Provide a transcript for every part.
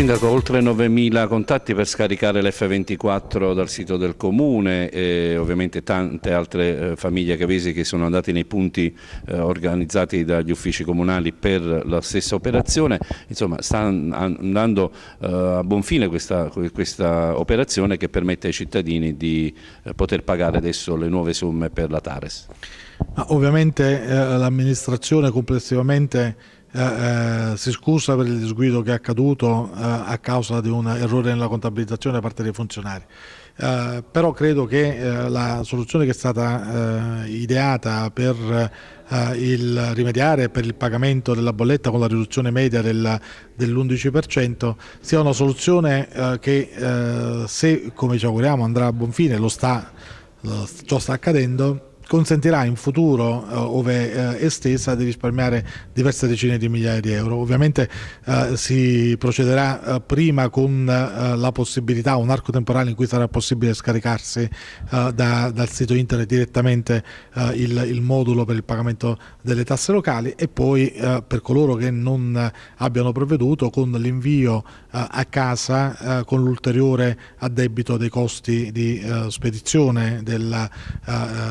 Sindaco, oltre 9.000 contatti per scaricare l'F24 dal sito del Comune e ovviamente tante altre eh, famiglie cavesi che sono andate nei punti eh, organizzati dagli uffici comunali per la stessa operazione. Insomma, sta andando eh, a buon fine questa, questa, operazione che permette ai cittadini di eh, poter pagare adesso le nuove somme per la Tares. Ma ovviamente eh, l'amministrazione complessivamente eh, eh, si scusa per il disguido che è accaduto eh, a causa di un errore nella contabilizzazione da parte dei funzionari. Uh, però credo che uh, la soluzione che è stata uh, ideata per il rimediare per il pagamento della bolletta con la riduzione media del, dell'11% sia una soluzione che se come ci auguriamo andrà a buon fine, lo sta, lo, ciò sta accadendo, consentirà in futuro, eh, ove eh, estesa, di risparmiare diverse decine di migliaia di euro. Ovviamente eh, si procederà eh, prima con eh, la possibilità, un arco temporale in cui sarà possibile scaricarsi eh, da, dal sito internet direttamente il, il, modulo per il pagamento delle tasse locali e poi per coloro che non abbiano provveduto con l'invio a casa con l'ulteriore addebito dei costi di spedizione della,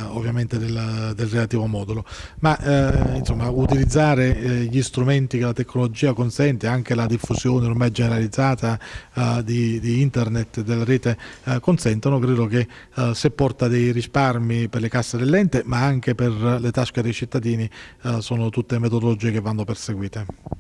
ovviamente ovviamente del, del relativo modulo, ma eh, insomma, utilizzare eh, gli strumenti che la tecnologia consente, anche la diffusione ormai generalizzata eh, di, di, internet, della rete eh, consentono, credo che eh, se porta dei risparmi per le casse dell'ente, ma anche per le tasche dei cittadini, eh, sono tutte metodologie che vanno perseguite.